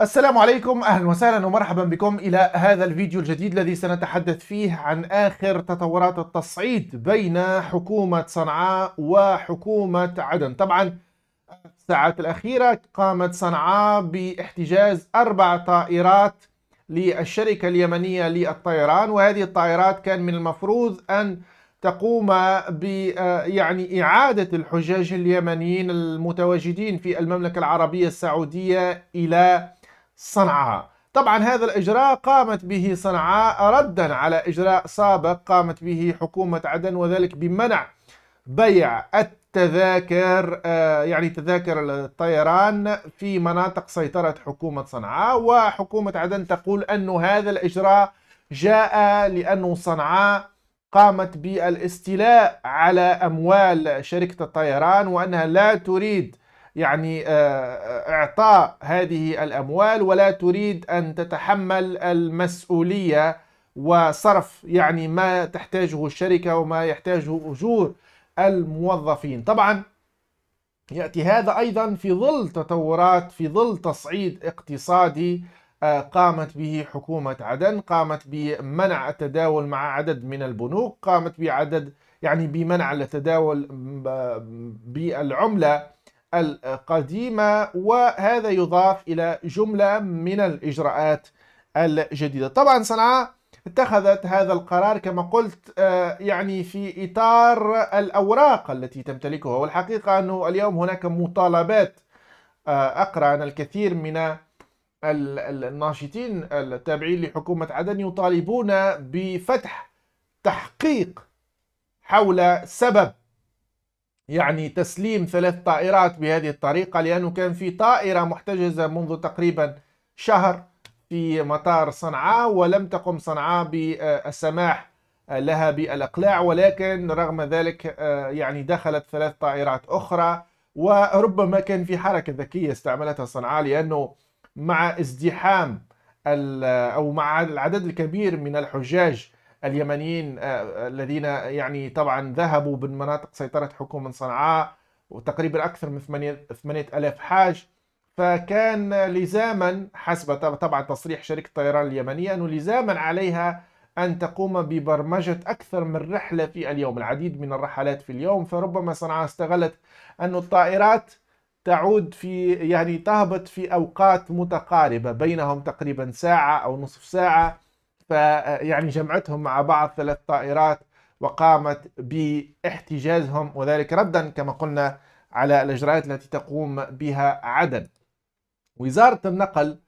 السلام عليكم اهلا وسهلا ومرحبا بكم الى هذا الفيديو الجديد الذي سنتحدث فيه عن اخر تطورات التصعيد بين حكومه صنعاء وحكومه عدن طبعا الساعات الاخيره قامت صنعاء باحتجاز اربع طائرات للشركه اليمنيه للطيران وهذه الطائرات كان من المفروض ان تقوم ب آه، يعني اعاده الحجاج اليمنيين المتواجدين في المملكه العربيه السعوديه الى صنعاء طبعا هذا الإجراء قامت به صنعاء ردا على إجراء سابق قامت به حكومة عدن وذلك بمنع بيع التذاكر آه، يعني تذاكر الطيران في مناطق سيطرة حكومة صنعاء وحكومة عدن تقول أن هذا الإجراء جاء لأن صنعاء قامت بالاستيلاء على أموال شركة الطيران وأنها لا تريد يعني آه، آه، إعطاء هذه الأموال ولا تريد أن تتحمل المسؤولية وصرف يعني ما تحتاجه الشركة وما يحتاجه أجور الموظفين طبعا يأتي هذا أيضا في ظل تطورات في ظل تصعيد اقتصادي آه، قامت به حكومة عدن قامت بمنع التداول مع عدد من البنوك قامت بعدد يعني بمنع التداول بالعملة القديمة وهذا يضاف إلى جملة من الإجراءات الجديدة طبعا صنعاء اتخذت هذا القرار كما قلت آه، يعني في إطار الأوراق التي تمتلكها والحقيقة أنه اليوم هناك مطالبات آه، أقرأ عن الكثير من الناشطين التابعين لحكومة عدن يطالبون بفتح تحقيق حول سبب يعني تسليم ثلاث طائرات بهذه الطريقة لأنه كان في طائرة محتجزة منذ تقريبا شهر في مطار صنعاء ولم تقم صنعاء بالسماح لها بالأقلاع ولكن رغم ذلك آه، يعني دخلت ثلاث طائرات أخرى وربما كان في حركة ذكية استعملتها صنعاء لأنه مع ازدحام أو مع العدد الكبير من الحجاج اليمنيين آه، آه، الذين يعني طبعا ذهبوا من مناطق سيطرة حكومة صنعاء وتقريبا أكثر من 8000 حاج فكان لزاما حسب طبعا تصريح شركة الطيران اليمنية أنه لزاما عليها أن تقوم ببرمجة أكثر من رحلة في اليوم العديد من الرحلات في اليوم فربما صنعاء استغلت أن الطائرات تعود في يعني تهبط في أوقات متقاربة بينهم تقريبا ساعة أو نصف ساعة فيعني جمعتهم مع بعض ثلاث طائرات وقامت باحتجازهم وذلك ردا كما قلنا على الإجراءات التي تقوم بها عدن وزارة النقل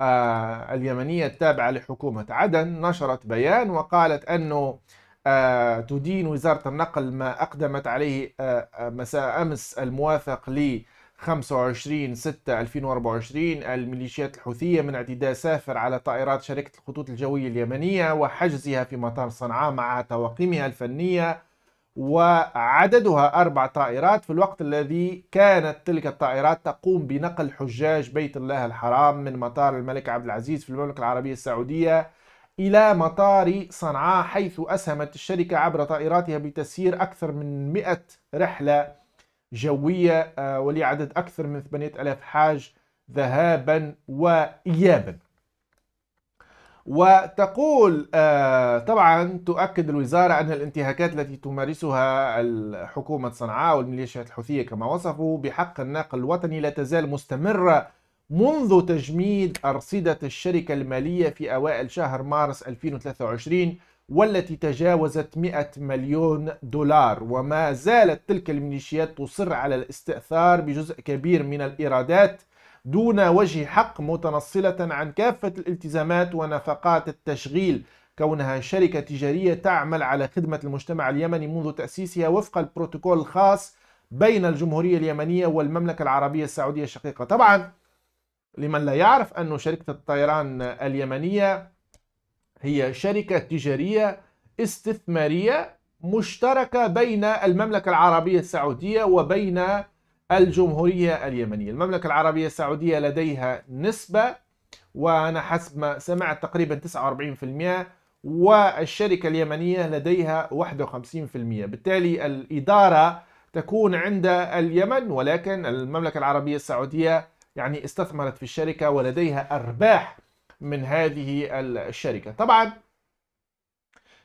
آه، اليمنية التابعة لحكومة عدن نشرت بيان وقالت أنه آه، تدين وزارة النقل ما أقدمت عليه آه، مساء أمس الموافق ل 25 6 2024 الميليشيات الحوثية من اعتداء سافر على طائرات شركة الخطوط الجوية اليمنية وحجزها في مطار صنعاء مع طواقمها الفنية وعددها أربع طائرات في الوقت الذي كانت تلك الطائرات تقوم بنقل حجاج بيت الله الحرام من مطار الملك عبد العزيز في المملكة العربية السعودية إلى مطار صنعاء حيث أسهمت الشركة عبر طائراتها بتسيير أكثر من 100 رحلة جوية آه، ولعدد أكثر من 8000 حاج ذهابا وإيابا وتقول آه، طبعا تؤكد الوزارة أن الانتهاكات التي تمارسها حكومة صنعاء والميليشيات الحوثية كما وصفوا بحق الناقل الوطني لا تزال مستمرة منذ تجميد أرصدة الشركة المالية في أوائل شهر مارس 2023 والتي تجاوزت 100 مليون دولار وما زالت تلك الميليشيات تصر على الاستئثار بجزء كبير من الإيرادات دون وجه حق متنصلة عن كافة الالتزامات ونفقات التشغيل كونها شركة تجارية تعمل على خدمة المجتمع اليمني منذ تأسيسها وفق البروتوكول الخاص بين الجمهورية اليمنية والمملكة العربية السعودية الشقيقة طبعا لمن لا يعرف أن شركة الطيران اليمنية هي شركة تجارية استثمارية مشتركة بين المملكة العربية السعودية وبين الجمهورية اليمنية المملكة العربية السعودية لديها نسبة وأنا حسب ما سمعت تقريبا 49% والشركة اليمنية لديها 51% بالتالي الإدارة تكون عند اليمن ولكن المملكة العربية السعودية يعني استثمرت في الشركة ولديها أرباح من هذه الشركة طبعا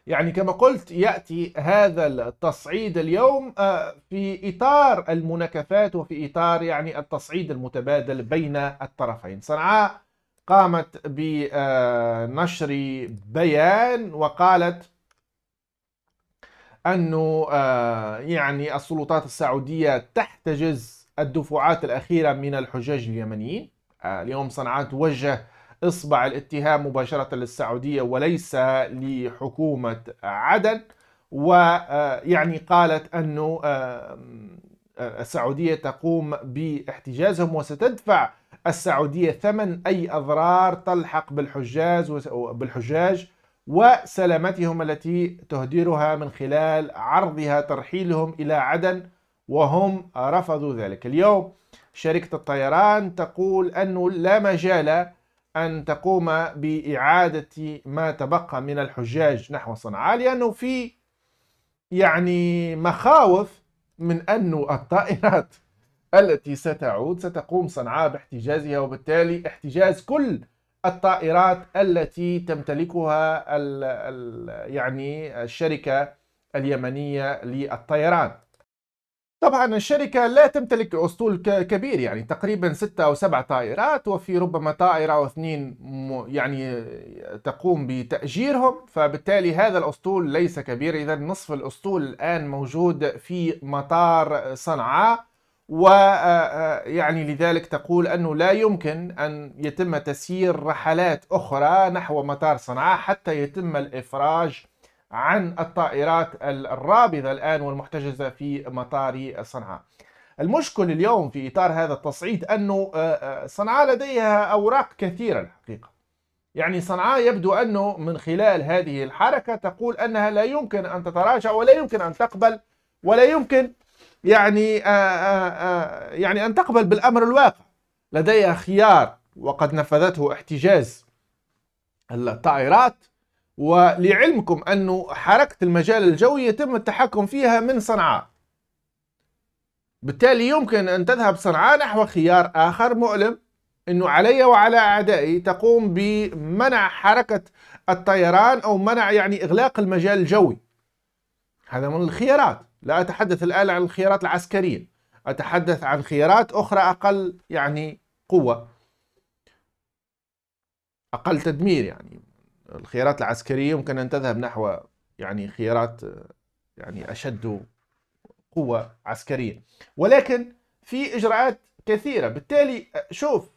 يعني كما قلت يأتي هذا التصعيد اليوم آه، في إطار المناكفات وفي إطار يعني التصعيد المتبادل بين الطرفين صنعاء قامت بنشر بيان وقالت أنه آه، يعني السلطات السعودية تحتجز الدفعات الأخيرة من الحجاج اليمنيين آه، اليوم صنعاء توجه إصبع الاتهام مباشرة للسعودية وليس لحكومة عدن ويعني آه، قالت أنه آه، السعودية تقوم باحتجازهم وستدفع السعودية ثمن أي أضرار تلحق بالحجاج بالحجاج وسلامتهم التي تهدرها من خلال عرضها ترحيلهم إلى عدن وهم رفضوا ذلك اليوم شركة الطيران تقول أنه لا مجال أن تقوم بإعادة ما تبقى من الحجاج نحو صنعاء لأنه في يعني مخاوف من أن الطائرات التي ستعود ستقوم صنعاء باحتجازها وبالتالي احتجاز كل الطائرات التي تمتلكها الـ الـ يعني الشركة اليمنية للطيران طبعا الشركة لا تمتلك أسطول كبير يعني تقريبا ستة أو سبع طائرات وفي ربما طائرة أو اثنين يعني تقوم بتأجيرهم فبالتالي هذا الأسطول ليس كبير إذا نصف الأسطول الآن موجود في مطار صنعاء ويعني آه، آه، لذلك تقول أنه لا يمكن أن يتم تسيير رحلات أخرى نحو مطار صنعاء حتى يتم الإفراج عن الطائرات الرابضة الآن والمحتجزة في مطار صنعاء المشكل اليوم في إطار هذا التصعيد أنه آه، آه، صنعاء لديها أوراق كثيرة الحقيقة يعني صنعاء يبدو أنه من خلال هذه الحركة تقول أنها لا يمكن أن تتراجع ولا يمكن أن تقبل ولا يمكن يعني آه، يعني أن تقبل بالأمر الواقع لديها خيار وقد نفذته احتجاز الطائرات ولعلمكم أن حركة المجال الجوي يتم التحكم فيها من صنعاء بالتالي يمكن أن تذهب صنعاء نحو خيار آخر مؤلم أنه علي وعلى أعدائي تقوم بمنع حركة الطيران أو منع يعني إغلاق المجال الجوي هذا من الخيارات لا أتحدث الآن عن الخيارات العسكرية أتحدث عن خيارات أخرى أقل يعني قوة أقل تدمير يعني الخيارات العسكرية يمكن أن تذهب نحو يعني خيارات يعني أشد قوة عسكرية ولكن في إجراءات كثيرة بالتالي شوف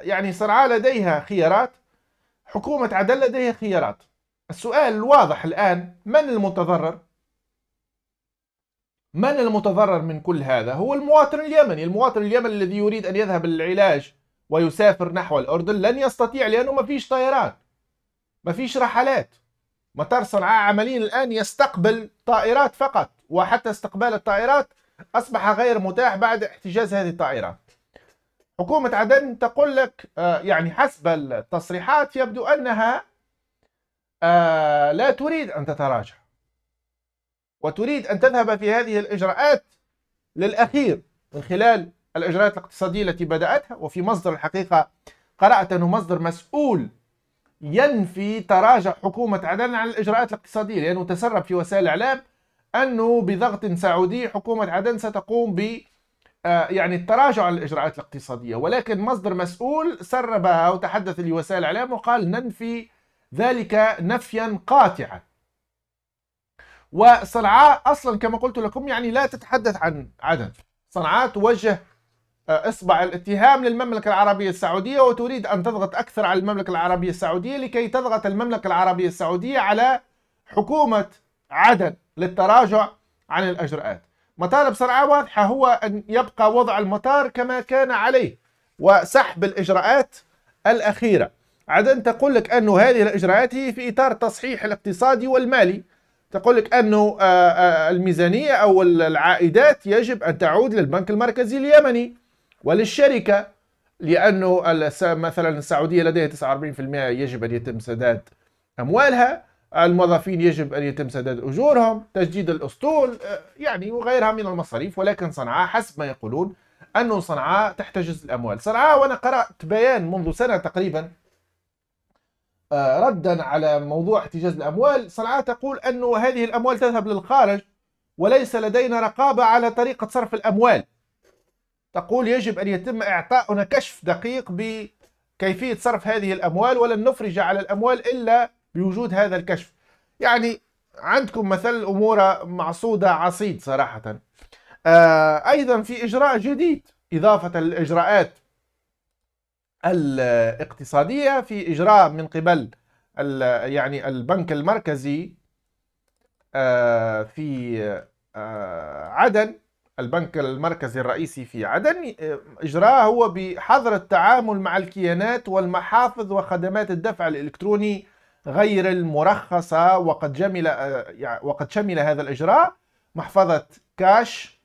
يعني صنعاء لديها خيارات حكومة عدل لديها خيارات السؤال الواضح الآن من المتضرر؟ من المتضرر من كل هذا؟ هو المواطن اليمني المواطن اليمني الذي يريد أن يذهب للعلاج ويسافر نحو الأردن لن يستطيع لأنه ما فيش طيران ما فيش رحلات مطار صنعاء عمليا الآن يستقبل طائرات فقط وحتى استقبال الطائرات أصبح غير متاح بعد احتجاز هذه الطائرات حكومة عدن تقول لك آه، يعني حسب التصريحات يبدو أنها آه، لا تريد أن تتراجع وتريد أن تذهب في هذه الإجراءات للأخير من خلال الإجراءات الاقتصادية التي بدأتها وفي مصدر الحقيقة قرأت أنه مصدر مسؤول ينفي تراجع حكومة عدن عن الإجراءات الاقتصادية لأنه تسرب في وسائل الإعلام أنه بضغط سعودي حكومة عدن ستقوم ب آه، يعني التراجع عن الإجراءات الاقتصادية ولكن مصدر مسؤول سربها وتحدث لوسائل الإعلام وقال ننفي ذلك نفيا قاطعا وصنعاء أصلا كما قلت لكم يعني لا تتحدث عن عدن صنعاء توجه آه، إصبع الاتهام للمملكة العربية السعودية وتريد أن تضغط أكثر على المملكة العربية السعودية لكي تضغط المملكة العربية السعودية على حكومة عدن للتراجع عن الإجراءات مطالب صنعاء واضحة هو أن يبقى وضع المطار كما كان عليه وسحب الإجراءات الأخيرة عدن تقول لك أن هذه الإجراءات هي في إطار التصحيح الاقتصادي والمالي تقول لك أنه آه، آه، الميزانية أو العائدات يجب أن تعود للبنك المركزي اليمني وللشركة لأنه مثلا السعودية لديها 49% يجب أن يتم سداد أموالها الموظفين يجب أن يتم سداد أجورهم تجديد الأسطول آه، يعني وغيرها من المصاريف ولكن صنعاء حسب ما يقولون أن صنعاء تحتجز الأموال صنعاء وأنا قرأت بيان منذ سنة تقريبا آه، ردا على موضوع احتجاز الأموال صنعاء تقول أن هذه الأموال تذهب للخارج وليس لدينا رقابة على طريقة صرف الأموال تقول يجب أن يتم إعطاؤنا كشف دقيق بكيفية صرف هذه الأموال ولن نفرج على الأموال إلا بوجود هذا الكشف يعني عندكم مثل أمورة معصودة عصيد صراحة آه أيضا في إجراء جديد إضافة الاجراءات الاقتصادية في إجراء من قبل يعني البنك المركزي آه، في آه، عدن البنك المركزي الرئيسي في عدن آه، إجراه هو بحظر التعامل مع الكيانات والمحافظ وخدمات الدفع الإلكتروني غير المرخصة وقد جمل آه، وقد شمل هذا الإجراء محفظة كاش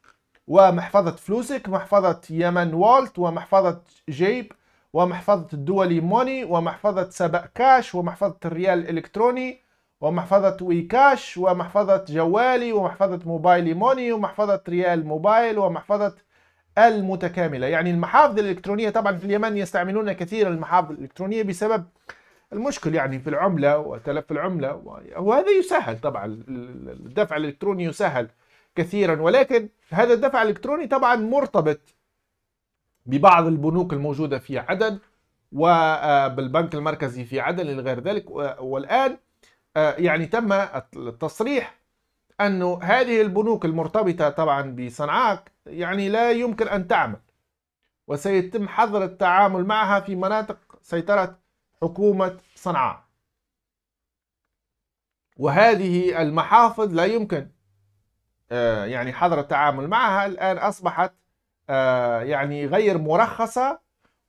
ومحفظة فلوسك محفظة يمن والت ومحفظة جيب ومحفظة الدولي موني ومحفظة سبأ كاش ومحفظة الريال الإلكتروني ومحفظة ويكاش ومحفظة جوالي ومحفظة موبايلي موني ومحفظة ريال موبايل ومحفظة المتكاملة يعني المحافظ الإلكترونية طبعا في اليمن يستعملون كثيرا المحافظ الإلكترونية بسبب المشكل يعني في العملة وتلف العملة وهذا يسهل طبعا الدفع الإلكتروني يسهل كثيرا ولكن هذا الدفع الإلكتروني طبعا مرتبط ببعض البنوك الموجودة في عدن وبالبنك آه، المركزي في عدن إلى غير ذلك والآن آه، يعني تم التصريح أن هذه البنوك المرتبطة طبعا بصنعاء يعني لا يمكن أن تعمل وسيتم حظر التعامل معها في مناطق سيطرة حكومة صنعاء وهذه المحافظ لا يمكن آه، يعني حظر التعامل معها الآن أصبحت آه، يعني غير مرخصة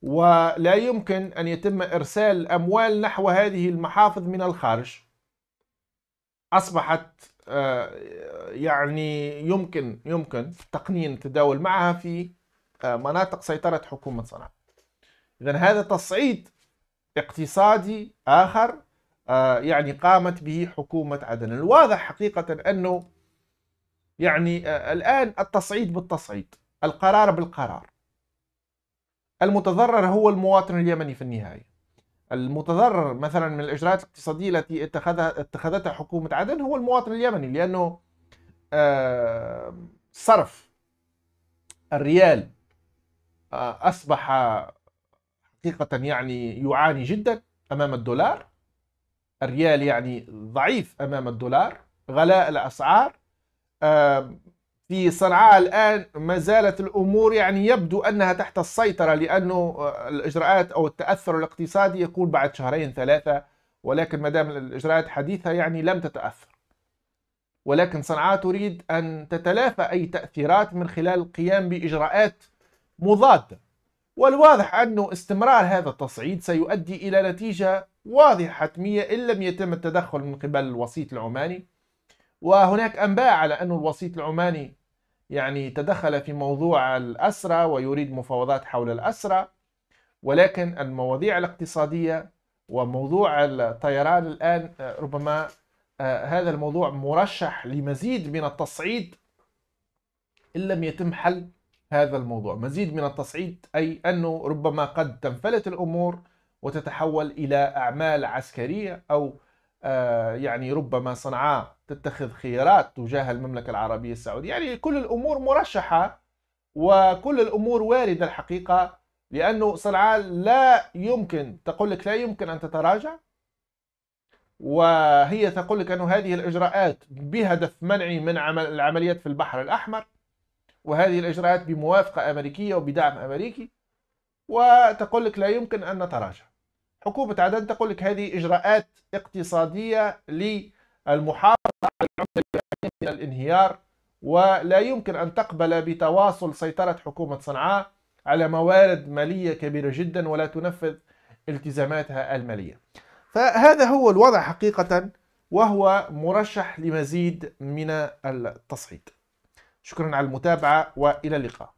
ولا يمكن أن يتم إرسال أموال نحو هذه المحافظ من الخارج اصبحت آه، يعني يمكن يمكن تقنين التداول معها في آه، مناطق سيطره حكومه صنعاء. اذا هذا تصعيد اقتصادي اخر آه، يعني قامت به حكومه عدن، الواضح حقيقه انه يعني الان التصعيد بالتصعيد، القرار بالقرار. المتضرر هو المواطن اليمني في النهايه. المتضرر مثلا من الاجراءات الاقتصاديه التي اتخذها اتخذتها حكومه عدن هو المواطن اليمني لانه صرف الريال آه، اصبح حقيقه يعني يعاني جدا امام الدولار الريال يعني ضعيف امام الدولار غلاء الاسعار في صنعاء الآن ما زالت الأمور يعني يبدو أنها تحت السيطرة لأنه آه، الإجراءات أو التأثر الاقتصادي يكون بعد شهرين ثلاثة ولكن ما دام الإجراءات حديثة يعني لم تتأثر ولكن صنعاء تريد أن تتلافى أي تأثيرات من خلال القيام بإجراءات مضادة والواضح أنه استمرار هذا التصعيد سيؤدي إلى نتيجة واضحة حتمية إن لم يتم التدخل من قبل الوسيط العماني وهناك أنباء على أن الوسيط العماني يعني تدخل في موضوع الأسرة ويريد مفاوضات حول الأسرة ولكن المواضيع الاقتصادية وموضوع الطيران الآن آه، ربما آه، هذا الموضوع مرشح لمزيد من التصعيد إن لم يتم حل هذا الموضوع مزيد من التصعيد أي أنه ربما قد تنفلت الأمور وتتحول إلى أعمال عسكرية أو آه، يعني ربما صنعاء تتخذ خيارات تجاه المملكة العربية السعودية يعني كل الأمور مرشحة وكل الأمور واردة الحقيقة لأنه صنعاء لا يمكن تقول لك لا يمكن أن تتراجع وهي تقول لك أن هذه الإجراءات بهدف منعي من عمل العمليات في البحر الأحمر وهذه الإجراءات بموافقة أمريكية وبدعم أمريكي وتقول لك لا يمكن أن نتراجع حكومه عدن تقول لك هذه اجراءات اقتصاديه للمحافظه على العمله من الانهيار ولا يمكن ان تقبل بتواصل سيطره حكومه صنعاء على موارد ماليه كبيره جدا ولا تنفذ التزاماتها الماليه. فهذا هو الوضع حقيقه وهو مرشح لمزيد من التصعيد. شكرا على المتابعه والى اللقاء.